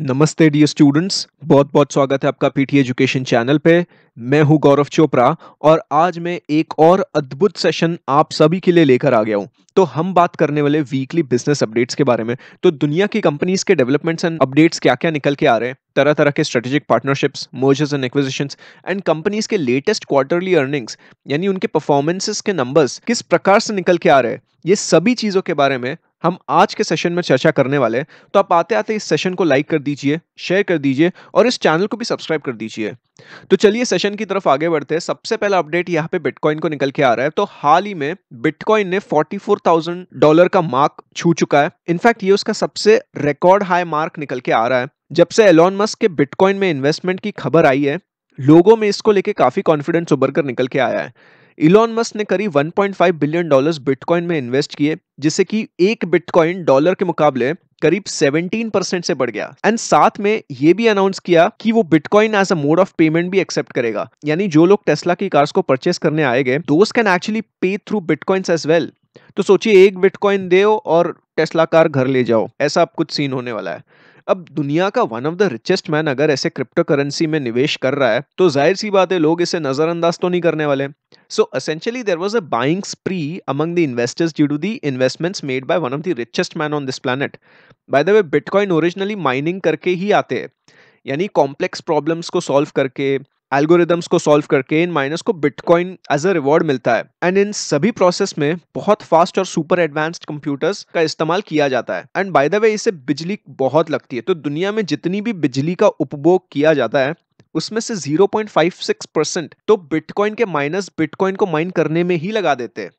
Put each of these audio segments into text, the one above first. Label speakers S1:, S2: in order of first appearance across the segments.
S1: नमस्ते dear students बहुत बहुत स्वागत है आपका पीटी एजुकेशन चैनल पे मैं हूं गौरव चोपड़ा और आज मैं एक और अद्भुत सेशन आप सभी के लिए लेकर आ गया हूं तो हम बात करने वाले वीकली बिजनेस अपडेट्स के बारे में तो दुनिया की कंपनीज के डेवलपमेंट्स एंड अपडेट्स क्या क्या निकल के आ रहे हैं तरह तरह के strategic partnerships mergers and acquisition and companies के लेटेस्ट क्वार्टरली अर्निंग्स यानी उनके परफॉर्मेंसेस के नंबर्स किस प्रकार से निकल के आ रहे हैं ये सभी चीज़ों के बारे में हम आज के सेशन में चर्चा करने वाले हैं तो आप आते आते इस सेशन को लाइक कर दीजिए शेयर कर दीजिए और इस चैनल को भी सब्सक्राइब कर दीजिए तो चलिए सेशन की तरफ आगे बढ़ते हैं सबसे पहला अपडेट यहाँ पे बिटकॉइन को निकल के आ रहा है तो हाल ही में बिटकॉइन ने 44,000 डॉलर का मार्क छू चुका है इनफैक्ट ये उसका सबसे रिकॉर्ड हाई मार्क निकल के आ रहा है जब से एलॉन मस्क के बिटकॉइन में इन्वेस्टमेंट की खबर आई है लोगों में इसको लेके काफी कॉन्फिडेंस उभर कर निकल के आया है इलॉन मस्क ने करीब 1.5 बिलियन डॉलर्स बिटकॉइन में इन्वेस्ट किए जिससे कि एक बिटकॉइन डॉलर के मुकाबले करीब 17 परसेंट से बढ़ गया एंड साथ में ये भी अनाउंस किया कि वो bitcoin as a mode of payment भी एक्सेप्ट करेगा यानी जो लोग टेस्ला की कार्स को परचेस करने आए गए दोस्त can actually pay through bitcoins as well तो सोचिए एक बिटकॉइन दे और टेस्ला कार घर ले जाओ ऐसा अब कुछ सीन होने वाला है अब दुनिया का one of the richest man अगर ऐसे क्रिप्टो करेंसी में निवेश कर रहा है तो जाहिर सी बात है लोग इसे नजरअंदाज तो नहीं करने वाले so essentially there was a buying spree among the investors due to the investments made by one of the richest man on this planet by the way bitcoin originally mining करके ही आते हैं यानी कॉम्प्लेक्स प्रॉब्लम्स को solve करके algorithms को solve करके इन माइनर्स को बिटकॉइन एज अ रिवॉर्ड मिलता है एंड इन सभी प्रोसेस में बहुत फास्ट और सुपर एडवांस्ड कंप्यूटर्स का इस्तेमाल किया जाता है एंड बाय द वे इसे बिजली बहुत लगती है तो दुनिया में जितनी भी बिजली का उपभोग किया जाता है उसमें से 0.56 परसेंट तो बिटकॉइन के माइनस बिटकॉइन को माइन करने में ही लगा देते हैं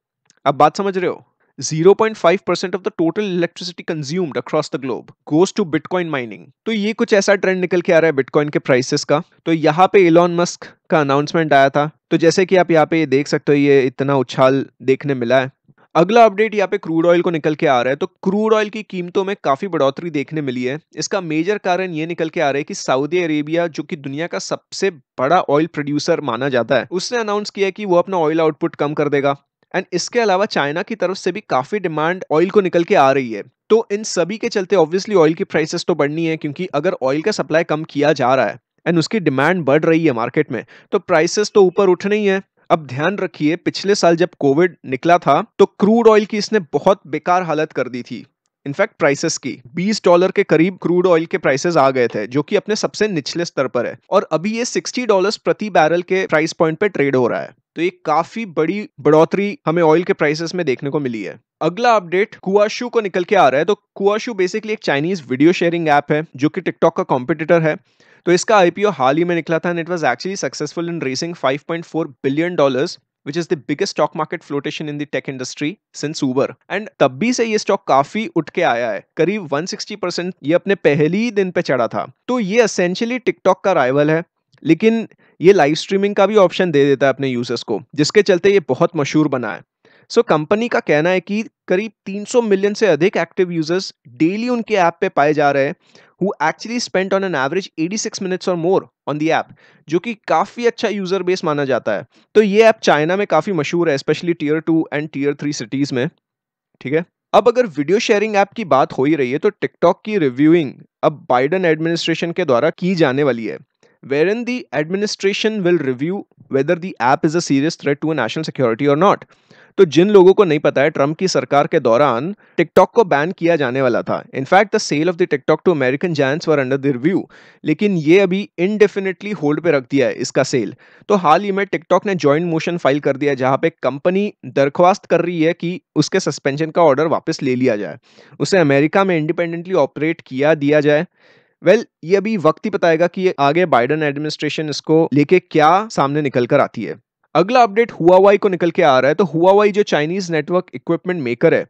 S1: अब बात समझ रहे हो 0.5 percent of the total electricity consumed across the globe goes to bitcoin mining तो ये कुछ ऐसा ट्रेंड निकल के आ रहा है बिटकॉइन के प्राइसेस का तो यहाँ पे इलॉन मस्क का अनाउंसमेंट आया था तो जैसे कि आप यहाँ पे देख सकते हो ये इतना उछाल देखने मिला है अगला अपडेट यहाँ पे क्रूड ऑयल को निकल के आ रहा है तो क्रूड ऑयल की कीमतों में काफ़ी बढ़ोतरी देखने मिली है इसका मेजर कारण ये निकल के आ रहा है कि सऊदी अरेबिया जो कि दुनिया का सबसे बड़ा ऑयल प्रोड्यूसर माना जाता है उसने अनाउंस किया कि वो अपना ऑयल आउटपुट कम कर देगा एंड इसके अलावा चाइना की तरफ से भी काफ़ी डिमांड ऑयल को निकल के आ रही है तो इन सभी के चलते ऑब्वियसली ऑयल की प्राइसेस तो बढ़नी है क्योंकि अगर ऑयल का सप्लाई कम किया जा रहा है एंड उसकी डिमांड बढ़ रही है मार्केट में तो प्राइसेस तो ऊपर उठ नहीं है अब ध्यान रखिए पिछले साल जब कोविड निकला था तो क्रूड ऑयल की इसने बहुत बेकार हालत कर दी थी इनफैक्ट प्राइसेस की 20 डॉलर के करीब क्रूड ऑयल के प्राइसेस आ गए थे जो कि अपने सबसे निचले स्तर पर है और अभी ये 60 डॉलर्स प्रति बैरल के प्राइस पॉइंट पे ट्रेड हो रहा है तो ये काफी बड़ी बढ़ोतरी हमें ऑयल के प्राइसेस में देखने को मिली है अगला अपडेट कुआशू को निकल के आ रहा है तो कुआशू बेसिकली एक चाइनीज वीडियो शेयरिंग ऐप है जो कि टिकटॉक का कॉम्पिटिटर है तो इसका आईपीओ हाल ही में निकला था and it was actually successful in raising 5.4 billion dollars which is the biggest stock market flotation in the tech industry since Uber and तब भी से ये स्टॉक काफी उठ के आया है करीब 160 परसेंट ये अपने पहले ही दिन पे चढ़ा था तो ये असेंशियली टिकटॉक का राइवल है लेकिन ये लाइव स्ट्रीमिंग का भी ऑप्शन दे देता है अपने यूजर्स को जिसके चलते ये बहुत मशहूर बना है सो so, कंपनी का कहना है कि करीब 300 मिलियन से अधिक एक्टिव यूजर्स डेली उनके ऐप पे पाए जा रहे हैं who actually spent on an average 86 minutes और मोर ऑन दी ऐप जो कि काफ़ी अच्छा यूज़र बेस माना जाता है तो ये ऐप चाइना में काफ़ी मशहूर है specially tier two and tier three cities में ठीक है अब अगर वीडियो शेयरिंग ऐप की बात हो ही रही है तो टिकटॉक की रिव्यूइंग अब बाइडन एडमिनिस्ट्रेशन के द्वारा की जाने वाली है where in the administration will review whether the app is a serious threat to national security और नॉट तो जिन लोगों को नहीं पता है ट्रंप की सरकार के दौरान टिकटॉक को बैन किया जाने वाला था in fact the sale of the TikTok to American जैंस वर अंडर रिव्यू लेकिन ये अभी इनडेफिनेटली होल्ड पे रख दिया है इसका सेल तो हाल ही में टिकटॉक ने ज्वाइंट मोशन फाइल कर दिया जहां पे कंपनी दरख्वास्त कर रही है कि उसके सस्पेंशन का ऑर्डर वापस ले लिया जाए उसे अमेरिका में इंडिपेंडेंटली ऑपरेट किया दिया जाए वेल well, ये अभी वक्त ही बताएगा कि आगे बाइडन एडमिनिस्ट्रेशन इसको लेके क्या सामने निकल कर आती है अगला अपडेट हुआवाई को निकल के आ रहा है तो हुआवाई जो चाइनीज नेटवर्क इक्विपमेंट मेकर है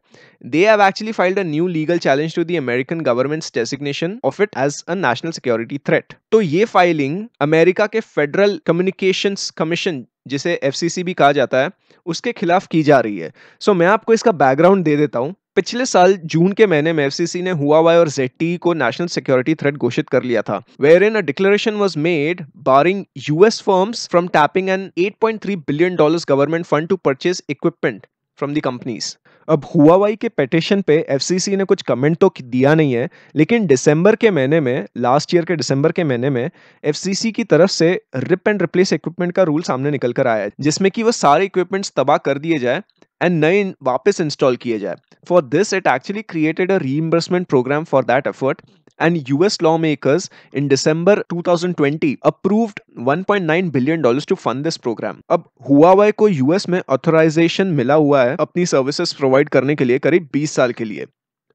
S1: they have actually filed a new legal challenge to the American government's designation of it as a national security threat तो ये फाइलिंग अमेरिका के फेडरल कम्युनिकेशन कमीशन जिसे एफ भी कहा जाता है उसके खिलाफ की जा रही है सो so, मैं आपको इसका बैकग्राउंड दे देता हूँ पिछले साल जून के महीने में एफसीसी ने हुआवाई और जेटी को नेशनल सिक्योरिटी थ्रेट घोषित कर लिया था where in a declaration was made barring US firms from tapping an 8.3 billion dollars government fund to purchase equipment from the companies अब हुआवाई के पेटिशन पे एफसीसी ने कुछ कमेंट तो दिया नहीं है लेकिन दिसंबर के महीने में लास्ट ईयर के दिसंबर के महीने में एफसीसी की तरफ से रिप एंड रिप्लेस इक्विपमेंट का रूल सामने निकल कर आया है जिसमें कि वो सारे इक्विपमेंट्स तबाह कर दिए जाए एंड नए वापस इंस्टॉल किए जाए for this it actually created a reimbursement programme for that effort and US law makers in December 2020 approved 1.9 billion dollars to fund this programme अब हुआ को यूएस में ऑथोराइजेशन मिला हुआ है अपनी services प्रोवाइड करने के लिए करीब 20 साल के लिए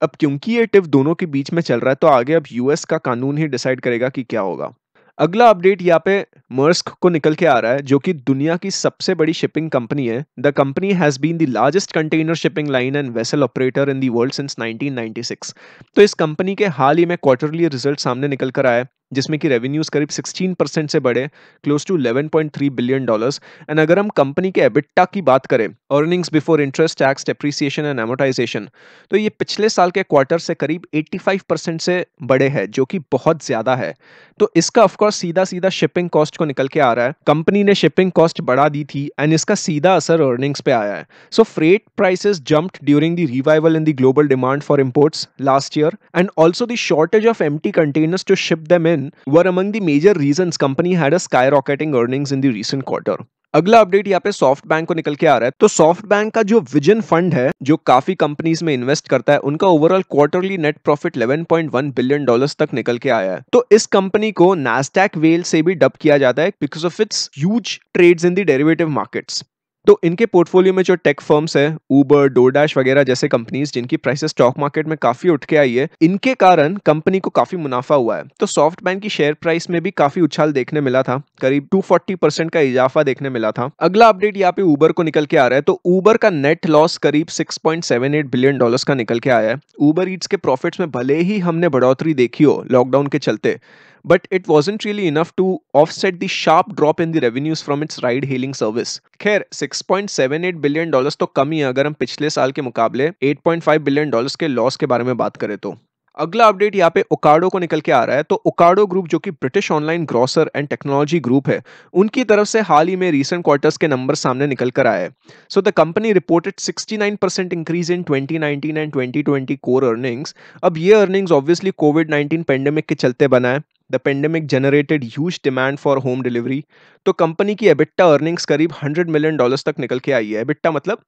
S1: अब क्योंकि ये टिप दोनों के बीच में चल रहा है तो आगे अब यूएस का कानून ही डिसाइड करेगा कि क्या होगा अगला अपडेट यहाँ पे मर्स्क को निकल के आ रहा है जो कि दुनिया की सबसे बड़ी शिपिंग कंपनी है the company has been the largest container shipping line and vessel operator in the world since 1996 तो इस कंपनी के हाल ही में क्वार्टरली रिजल्ट सामने निकल कर आया जिसमें कि रेवेन्यूज करीब 16 परसेंट से बढ़े close to 11.3 billion dollars and अगर हम कंपनी के एबिट्टा की बात करें earnings before interest tax depreciation and amortisation तो ये पिछले साल के क्वार्टर से करीब 85 परसेंट से बड़े हैं जो कि बहुत ज़्यादा है तो इसका ऑफकोर्स सीधा सीधा शिपिंग कॉस्ट को निकल के आ रहा है कंपनी ने शिपिंग कॉस्ट बढ़ा दी थी एंड इसका सीधा असर अर्निंग्स पे आया है so freight prices jumped during the revival in the global demand for imports last year and also the shortage of empty containers to ship them in 10 were among the major reasons company had a skyrocketing earnings in the recent quarter. अगला update यहाँ पे soft bank को निकल के आ रहा है तो सॉफ्ट बैंक का जो विजन फंड है जो काफी कंपनीज में इन्वेस्ट करता है उनका overall quarterly net profit 11.1 billion dollars तक निकल के आया है तो इस कंपनी को नास्टैक वेल से भी डब किया जाता है because of its huge trades in the derivative markets तो इनके पोर्टफोलियो में जो टेक फर्म्स है ऊबर डोरडैश वगैरह जैसे कंपनीज जिनकी प्राइसेस स्टॉक मार्केट में काफी उठ के आई है इनके कारण कंपनी को काफी मुनाफा हुआ है तो सॉफ्ट बैंक की शेयर प्राइस में भी काफी उछाल देखने मिला था करीब 240 परसेंट का इजाफा देखने मिला था अगला अपडेट यहाँ पे ऊबर को निकल के आ रहा है तो ऊबर का नेट लॉस करीब सिक्स बिलियन डॉलर का निकल के आया है ऊबर ईट्स के प्रॉफिट में भले ही हमने बढ़ोतरी देखी हो लॉकडाउन के चलते but it wasn't really enough to offset the sharp drop in the revenues from its ride hailing service खैर 6.78 बिलियन डॉलर्स तो कम ही है अगर हम पिछले साल के मुकाबले 8.5 बिलियन डॉलर्स के लॉस के बारे में बात करें तो अगला अपडेट यहाँ पे ओकाडो को निकल के आ रहा है तो ओकाडो ग्रुप जो कि British online grocer and technology group है उनकी तरफ से हाल ही में रीसेंट क्वार्टर्स के नंबर सामने निकल कर आए so the company reported 69 percent increase in 2019 and 2020 core earnings अब ये अर्निंग्स ऑब्वियसली कोविड 19 पेंडेमिक के चलते बना है the pandemic generated huge demand for home delivery तो कंपनी की एबिट्टा अर्निंग्स करीब 100 मिलियन डॉलर्स तक निकल के आई है एबिट्टा मतलब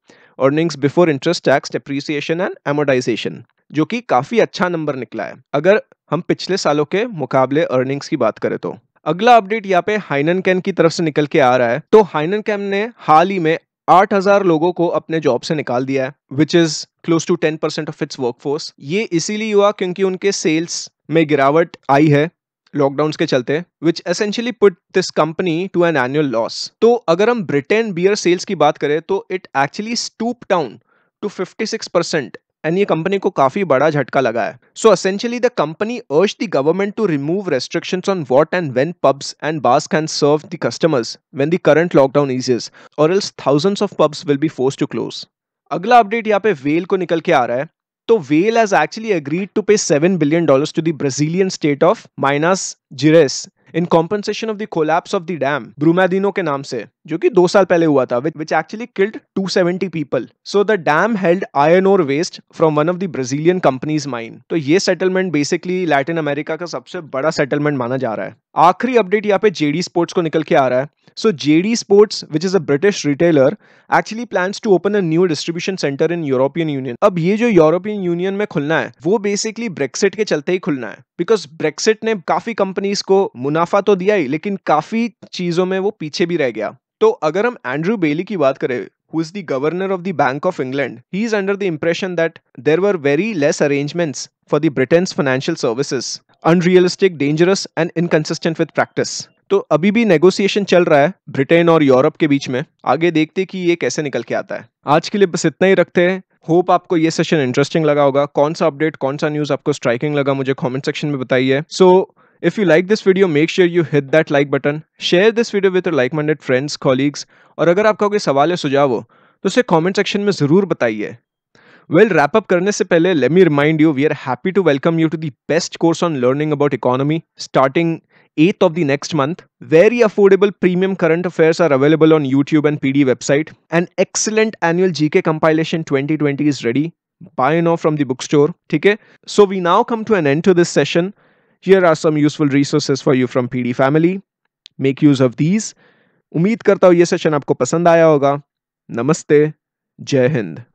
S1: earnings before interest tax depreciation and amortization जो कि काफ़ी अच्छा नंबर निकला है अगर हम पिछले सालों के मुकाबले अर्निंग्स की बात करें तो अगला अपडेट यहाँ पे हाइनन कैन की तरफ से निकल के आ रहा है तो हाइनन कैन ने हाल ही में 8000 लोगों को अपने जॉब से निकाल दिया है which is close to 10% of its workforce ये इसीलिए हुआ क्योंकि उनके सेल्स में गिरावट आई है लॉकडाउन के चलते which essentially put this company to an annual loss तो अगर हम ब्रिटेन बियर सेल्स की बात करें तो it actually stoop down to fifty six percent and ये कंपनी को काफी बड़ा झटका लगा है so essentially the company urge the government to remove restriction on what and when pubs and bars can serve the customers when the current lockdown eases or else thousands of pubs will be force to close अगला update यहाँ पे well को निकल के आ रहा है So Vale has actually agreed to pay $7 billion to the Brazilian state of Minas Gerais in compensation of the collapse of the dam Brumadinho के नाम से जो कि दो साल पहले हुआ था which actually killed 270 people so the dam held iron ore waste from one of the Brazilian companies mine तो ये सेटलमेंट बेसिकली लैटिन अमेरिका का सबसे बड़ा सेटलमेंट माना जा रहा है आखिरी अपडेट यहाँ पे जेडी स्पोर्ट्स को निकल के आ रहा है so JD Sports which is a British retailer actually plan to open a new distribution centre in European Union अब ये जो यूरोपियन यूनियन में खुलना है वो बेसिकली ब्रेक्सिट के चलते ही खुलना है बिकॉज ब्रेक्सिट ने काफी कंपनीज को मुनाफा मुनाफा तो दिया ही लेकिन काफी चीजों में वो पीछे भी रह गया तो अगर हम एंड्रू बेली की बात करें who is the governor of the Bank of England he is under the impression that there were very less arrangements for the Britain's financial services unrealistic dangerous and inconsistent with practice तो अभी भी negotiation चल रहा है Britain और Europe के बीच में आगे देखते कि ये कैसे निकल के आता है आज के लिए बस इतना ही रखते हैं होप आपको ये सेशन इंटरेस्टिंग लगा होगा कौन सा अपडेट कौन सा न्यूज आपको स्ट्राइकिंग लगा मुझे कमेंट सेक्शन में बताइए सो so, If you like this video, make sure you hit that like button. Share this video with your like-minded friends, colleagues. और अगर आपका कोई सवाल या सुझाव हो तो उसे कमेंट सेक्शन में ज़रूर बताइए वेल रैप अप करने से पहले let me remind you to are happy to welcome you to the best course on learning about economy 8th of the next month. Very affordable premium current affairs are available on YouTube and PD website. An excellent annual GK compilation 2020 is ready. Buy now from the bookstore. Okay? So we now come to an end to this session. here are some useful resources for you from PD family. Make use of these. उम्मीद करता हूँ ये session आपको पसंद आया होगा नमस्ते जय हिंद